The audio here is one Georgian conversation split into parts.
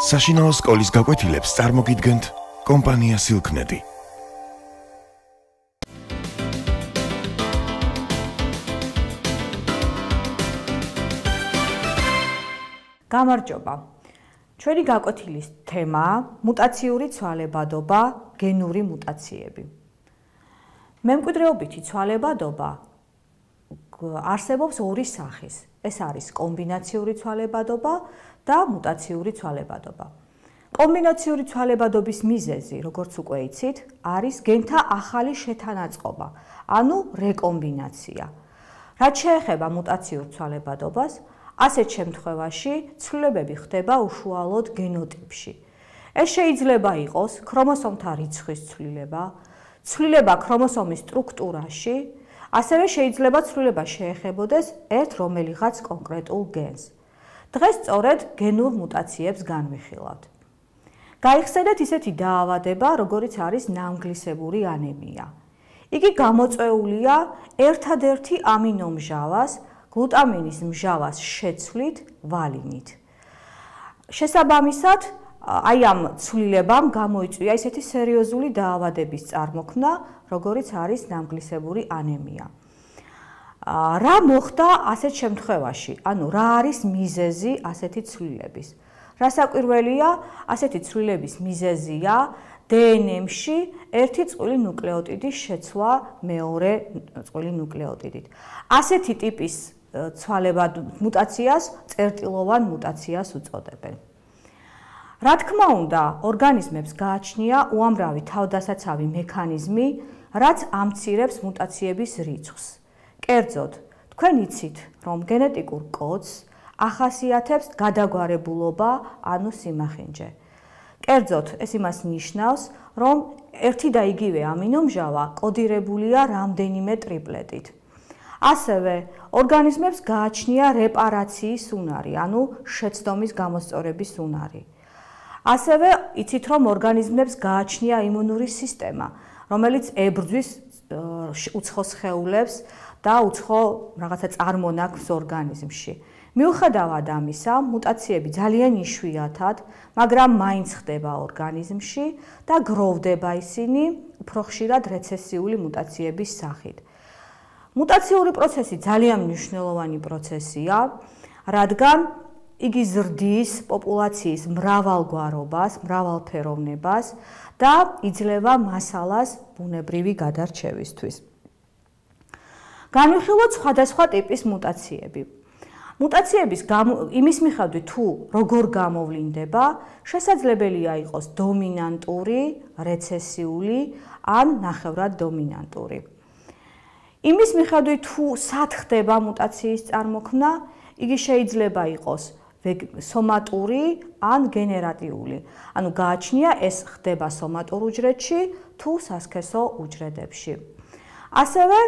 საშინაო სკოლის გაკვეთილებს წარმოგიდგენთ კომპანია სილკნედი გამარჯობა ჩვენი გაკვეთილის თემა მუტაციური ცვალებადობა გენური მუტაციები მემკვიდრეობითი ცვალებადობა არსებობს ორი სახის. ეს არის კომბინაციური ცვალებადობა და მუტაციური ცვალებადობა. კომბინაციური ცვალებადობის მიზეზი, როგორც უკვე იცით, არის გენთა ახალი შეთანაწყობა, ანუ რეკომბინაცია. რაც შეეხება მუტაციურ ცვალებადობას, ასეთ შემთხვევაში ცვლილებები ხდება უშუალოდ გენოტიპში. ეს შეიძლება იყოს ქრომოსომთა რიცხვის ცვლილება, ცვლილება ქრომოსომის სტრუქტურაში, ასევე შეიძლება ცვლილება შეეხებოდეს ერთ რომელიღაც კონკრეტულ გენს. დღეს სწორედ გენურ მუტაციებს განვიხილავთ. გაიხსენეთ ისეთი დაავადება, როგორიც არის ნამგლისებური ანემია. იგი გამოწვეულია ერთადერთი ამინომჟავას, გლუტამინის მჟავას შეცვლით ვალინით. შესაბამისად, აი ამ ცვლილებამ გამოიწვია ისეთი სერიოზული დაავადების წარმოქმნა, როგორიც არის ნამგლისებური ანემია. რა მოხდა ასეთ შემთხვევაში? ანუ რა არის მიზეზი ასეთი ცვლილების? რასაკვირველია, ასეთი ცვლილების მიზეზია DNA-ში ერთი წვლილი ნუკლეოტიდის შეცვლა მეორე წვლილი ნუკლეოტიდით. ასეთი ტიპის ცვალებად მუტაციას წერტილოვან მუტაციას უწოდებენ. რა თქმა უნდა, ორგანიზმებს გააჩნია უამრავი თავდასაცავი მექანიზმი რაც ამცირებს მუტაციების რიცხვს. კერძოდ, თქვენ იცით, რომ გენეტიკურ კოდს ახასიათებს გადაგვარებულობა, ანუ სიმახინჯე. კერძოდ, ეს იმას ნიშნავს, რომ ერთი და იგივე ამინომჟავა კოდირებულია რამდენიმე ტრიპლეტით. ასევე, ორგანიზმებს გააჩნია რეპარაციის უნარი, ანუ შეცდომის გამოსწორების უნარი. ასევე, იცით რომ ორგანიზმებს გააჩნია იმუნური სისტემა, რომელიც ებრძვის უცხო სხეულებს და უცხო რაღაცა წარმონაქმს ორგანიზმში. მიუხედავად ამისა, მუტაციები ძალიან იშვიათად, მაგრამ მაინც ხდება ორგანიზმში და გროვდება ისინი უფრო ხშირად რეცესიული მუტაციების სახით. მუტაციური პროცესი ძალიან მნიშვნელოვანი პროცესია, რადგან იგი ზრდის პოპულაციის მრავალგვაროვნებას, მრავალფეროვნებას და იძლევა მასალას ბუნებრივი გადარჩევისთვის. განვიხილოთ სხვადასხვა ტიპის მუტაციები. მუტაციების იმის მიხედვით თუ როგორ გამოვლინდება, შესაძლებელია იყოს დომინანტური, რეცესიული ან ნახევრად დომინანტური. იმის მიხედვით თუ სათხდება მუტაციის წარმოქმნა, იგი შეიძლება იყოს სომატური ან გენერატიული. ანუ გააჩნია ეს ხდება სომატურ უჯრედში თუ სასქესო უჯრედებში. ასევე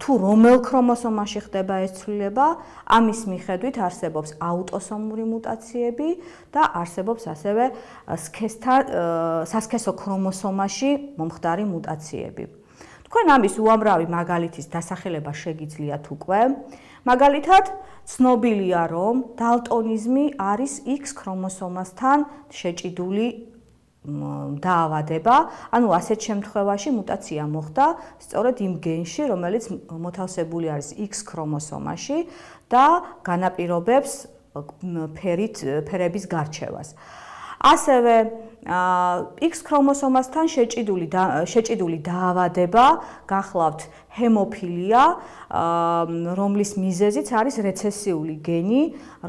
თუ რომელ ქრომოსომაში ხდება ეს ცვლილება, ამის მიხედვით არსებობს აუტოსომური მუტაციები და არსებობს ასევე სქესთა სასქესო ქრომოსომაში მომხდარი მუტაციები. თქვენ ამის უამრავი მაგალითის დასახელება შეგიძლიათ უკვე. მაგალითად ცნობილია რომ დალტონიზმი არის X ქრომოსომასთან შეჭიდული დაავადება, ანუ ასეთ შემთხვევაში მუტაცია მოხდა სწორედ იმ გენში, რომელიც მოთავსებული არის X ქრომოსომაში და განაპირობებს ფერით ფერების გარჩევას. ასევე X ქრომოსომასთან შეჭიდული შეჭიდული დაავადება გახლავთ ჰემოფილია, რომლის მიზეზიც არის რეცესიული გენი,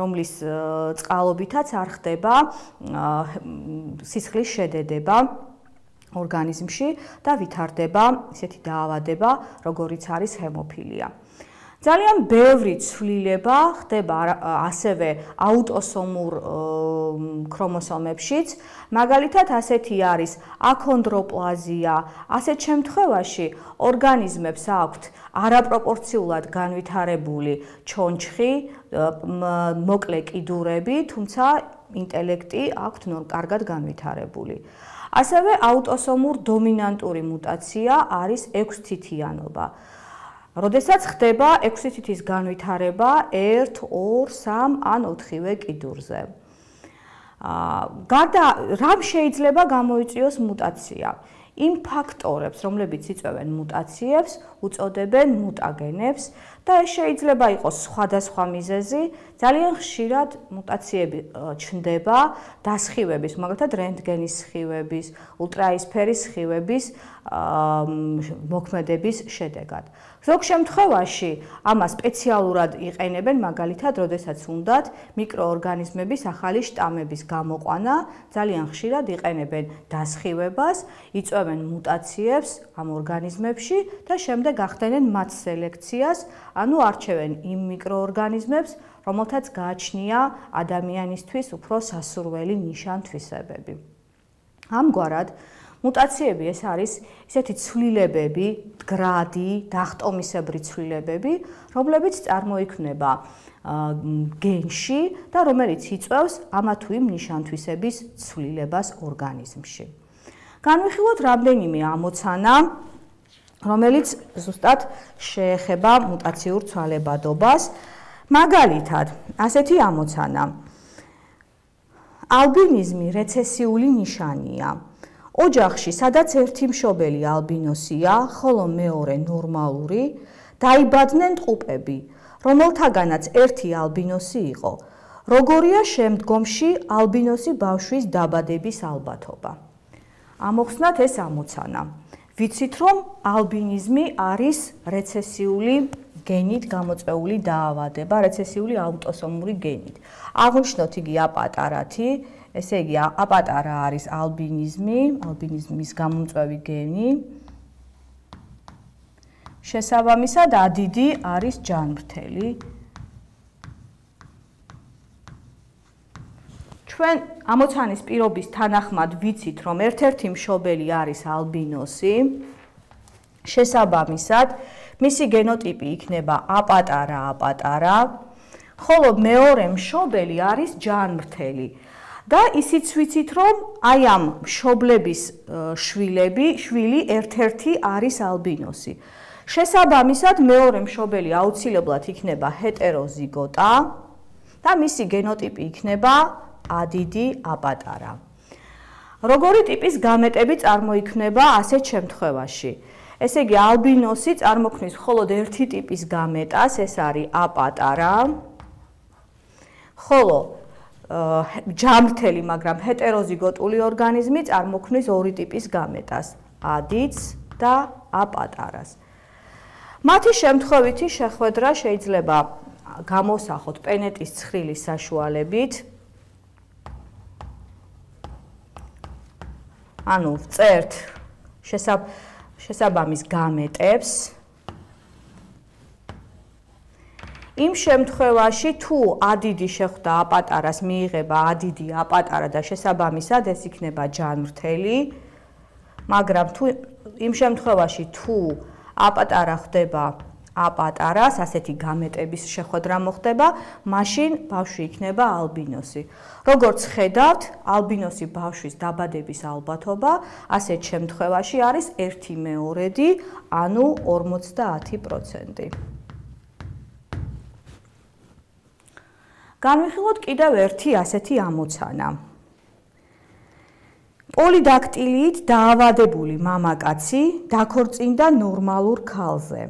რომლის წყალობითაც არ ხდება სისხლის შედედება ორგანიზმში და ვითარდება ესეთი დაავადება, როგორიც არის ჰემოფილია. ძალიან ბევრი ცვლილება ხდება ასევე აუტოსომურ ქრომოსომებშიც. მაგალითად, ასეთი არის აქონდროპლაზია. ასეთ შემთხვევაში ორგანიზმებს აქვთ არაპროპორციულად განვითარებული ჩონჩხი, მოკლე კიდურები, თუმცა ინტელექტი აქვთ ნორ კარგად განვითარებული. ასევე აუტოსომურ დომინანტური მუტაცია არის 6 თითიანობა. როდესაც ხდება 6 თითის განვითარება 1 2 3 ან 4-ვე კიდურზე. აა გარდა რამ შეიძლება გამოიწვიოს მუტაცია? იმ ფაქტორებს, რომლებიც იწვევენ მუტაციებს, უწოდებენ მუტაგენებს და ეს შეიძლება იყოს სხვადასხვა მიზეზი. ძალიან ხშირად მუტაციები ჩნდება დასხივების, მაგალითად, რენტგენის სხივების, ულტრაისფერის სხივების მოქმედების შედეგად. ზოგ შემთხვევაში ამას სპეციალურად იყენებენ მაგალითად, როდესაც უნდათ მიკროორგანიზმების ახალი შტამების გამოყვანა, ძალიან ხშირად იყენებენ დასხივებას, იწვევენ მუტაციებს ამ ორგანიზმებში და შემდეგ ახდენენ მათ სელექციას, ანუ არჩევენ იმ მიკროორგანიზმებს, რომელთაც გააჩნია ადამიანისთვის უფრო სასურველი ნიშანთვისებები. ამგვარად, მუტაციები ეს არის ესეთი ცვლილებები, გრადი, დახტომისებრი ცვლილებები, რომლებიც წარმოიქმნება გენში და რომელიც იწვევს ამა თუ იმ ნიშანთვისების ცვლილებას ორგანიზმში. განვიხილოთ რამდენიმე ამოცანა, რომელიც ზუსტად შეეხება მუტაციურ ცვალებადობას. მაგალითად, ასეთი ამოცანა ალბინიზმი რეცესიული ნიშანია. ოჯახში, სადაც ერთი მშობელი ალბინოსია, ხოლო მეორე ნორმალური, დაიბადნენ ტყუპები, რომელთაგანაც ერთი ალბინოსი იყო. როგორია შემდგომში ალბინოსი ბავშვის დაბადების ალბათობა? ამოხსნათ ეს ამოცანა. ვიცით, რომ ალბინიზმი არის რეცესიული გენით გამოწვეული დაავადება, რეცესიული აუტოსომური გენით. აღნიშნოთ იგი აპატარათი, ესე იგი აპატარა არის ალბინიზმი, ალბინიზმის გამომწვევი გენი. შესაბამისად, ადიდი არის ჯანმრთელი. ჩვენ ამოცანის პირობის თანახმად ვიცით, რომ ერთ-ერთი მშობელი არის ალბინოსი. შესაბამისად, მისი გენოტიპი იქნება აპატარა-აპატარა, ხოლო მეორე მშობელი არის ჯანმრთელი. და ისიც ვიცით, რომ აი ამ მშობლების შვილები, შვილი ერთ-ერთი არის ალბინოსი. შესაბამისად, მეორე მშობელი აუცილებლად იქნება ჰეტეროზიგოტა და მისი გენოტიპი იქნება ადიდი აბატარა. როგორი ტიპის გამეტები წარმოიქმნება ასეთ შემთხვევაში? ესე იგი, ალბინოსი წარმოქმნის მხოლოდ ერთი ტიპის გამეტას, ეს არის აპატარა. ხოლო ჯამრთელი, მაგრამ ჰეტეროზიგოტული ორგანიზმი წარმოქმნის ორი ტიპის გამეტას: ადიც და აპატარას. მათი შემთხვევითი შეხვედრა შეიძლება გამოსახოთ პენეტის ცხრილის საშუალებით. ანუ წერთ შესაბამის გამეტებს იმ შემთხვევაში თუ ადიდი შეხვდა აპატარას მიიღება ადიდი აპატარა და შესაბამისად ეს იქნება ჯანმრთელი მაგრამ თუ იმ შემთხვევაში თუ აპატარა ხდება აპატარას ასეთი გამეტების შეხვედრა მოხდება მაშინ ბავშვი იქნება ალბინოსი როგორც ხედავთ ალბინოსი ბავშვის დაბადების ალბათობა ასეთ შემთხვევაში არის 1:2 ანუ 50% განვიხილოთ კიდევ ერთი ასეთი ამოცანა. პოლიდაქტილით დაავადებული მამაკაცი დაქორწინდა ნორმალურ ქალზე.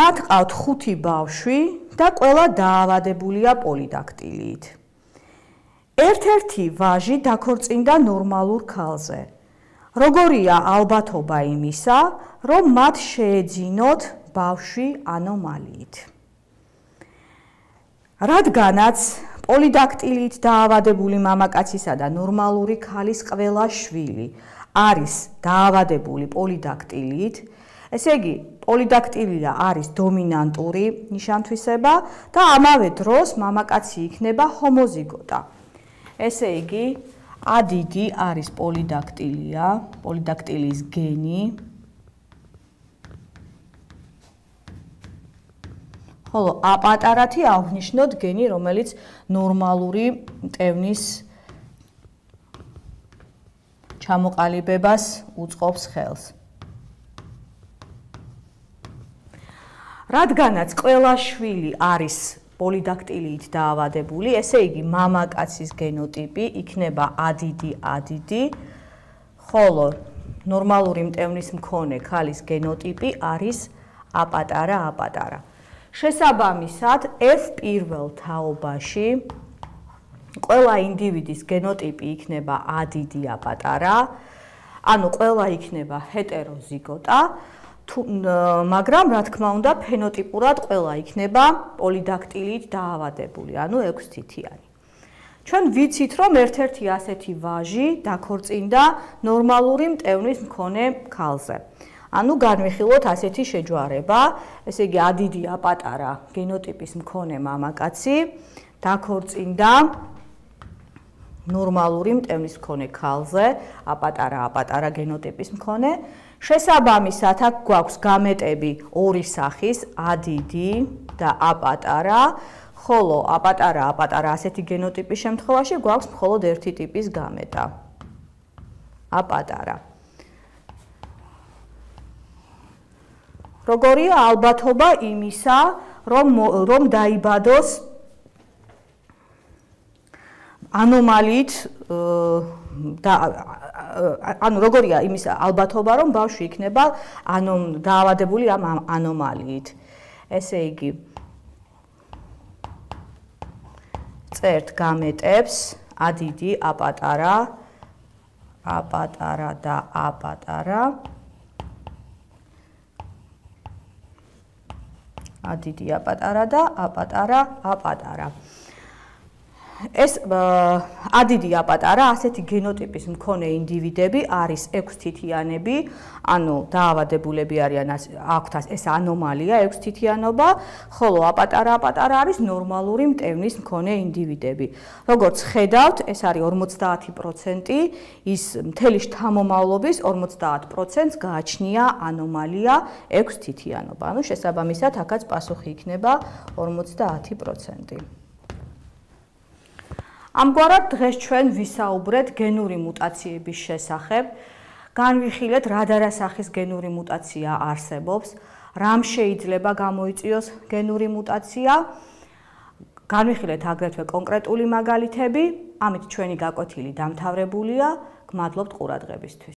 მათ ყავთ ხუთი ბავშვი და ყველა დაავადებულია პოლიდაქტილით. ერთ-ერთი ვაჟი დაქორწინდა ნორმალურ ქალზე. როგორია ალბათობა იმისა, რომ მათ შეეძინოთ ბავშვი ანომალიით? რადგანაც პოლიდაქტილით დაავადებული მამაკაცისა და ნორმალური ქალის ყველა შვილი არის დაავადებული პოლიდაქტილით ესე იგი პოლიდაქტილია არის დომინანტური ნიშანთვისება და ამავე დროს მამაკაცი იქნება ჰომოზიგოტა ესე იგი ადიდი არის პოლიდაქტილია პოლიდაქტილის გენი ხოლო აპატარათი აღნიშნოთ გენი, რომელიც ნორმალური ტევნის ჩამოყალიბებას უწყობს ხელს. რადგანაც ყველა შვილი არის პოლიდაქტილიით დაავადებული, ესე იგი მამაკაცის გენოტიპი იქნება ADD-ADD, ხოლო ნორმალური მტევნის მქონე ქალის გენოტიპი არის აპატარა-აპატარა. შესაბამისად, ეს პირველ თაობაში ყველა ინდივიდის გენოტიპი იქნება ადიდია პატარა, ანუ ყველა იქნება ჰეტეროზიგოტა, მაგრამ რა თქმა უნდა, ფენოტიპურად ყველა იქნება პოლიდაქტილით დაავადებული, ანუ 6 თითიანი. ჩვენ ვიცით, რომ ერთ-ერთი ასეთი ვაჟი დაქორწინდა ნორმალური მტევნის მქონე ქალზე. ანუ განვიხილოთ ასეთი შეჯვარება, ესე იგი ადიდია პატარა გენოტიპის მქონე მამაკაცი დაქორწინდა ნორმალური მტევნის მქონე ქალზე, აპატარა აპატარა გენოტიპის მქონე. შესაბამისად, აქ გვაქვს გამეტები ორი სახის, ადიდი და აპატარა, ხოლო აპატარა აპატარა ასეთი გენოტიპის შემთხვევაში გვაქვს მხოლოდ ერთი ტიპის გამეტა. აპატარა როგორია ალბათობა იმისა, რომ რომ დაიბადოს ანომალით და ანუ როგორია იმის ალბათობა რომ ბავშვი იქნება ანომ დაავადებული ამ ანომალით. ესე იგი წერტ გამეტებს ადიდი აპატარა აპატარა და აპატარა ა დიდი აპატარა და აპატარა აპატარა. ეს ადიდია პატარა ასეთი გენოტიპის მქონე ინდივიდები არის 6 თითიანები, ანუ დაავადებულები არიან აქვთ ეს ანომალია 6 თითიანობა, ხოლო აპატარა აპატარა არის ნორმალური მტევნის მქონე ინდივიდები. როგორც ხედავთ, ეს არის 50% ის მთელი შთამომავლობის 50%-ს გააჩნია ანომალია 6 თითიანობა. ანუ შესაბამისად, ახაც პასუხი იქნება 50%. ამგვარად დღეს ჩვენ ვისაუბრეთ გენური მუტაციების შესახებ. განვიხილეთ რა დარასახის გენური მუტაცია არსებობს, რამ შეიძლება გამოიწვიოს გენური მუტაცია. განვიხილეთ აგრეთვე კონკრეტული მაგალითები. ამით ჩვენი გაკვეთილი დამთავრებულია. გმადლობთ ყურადღებისთვის.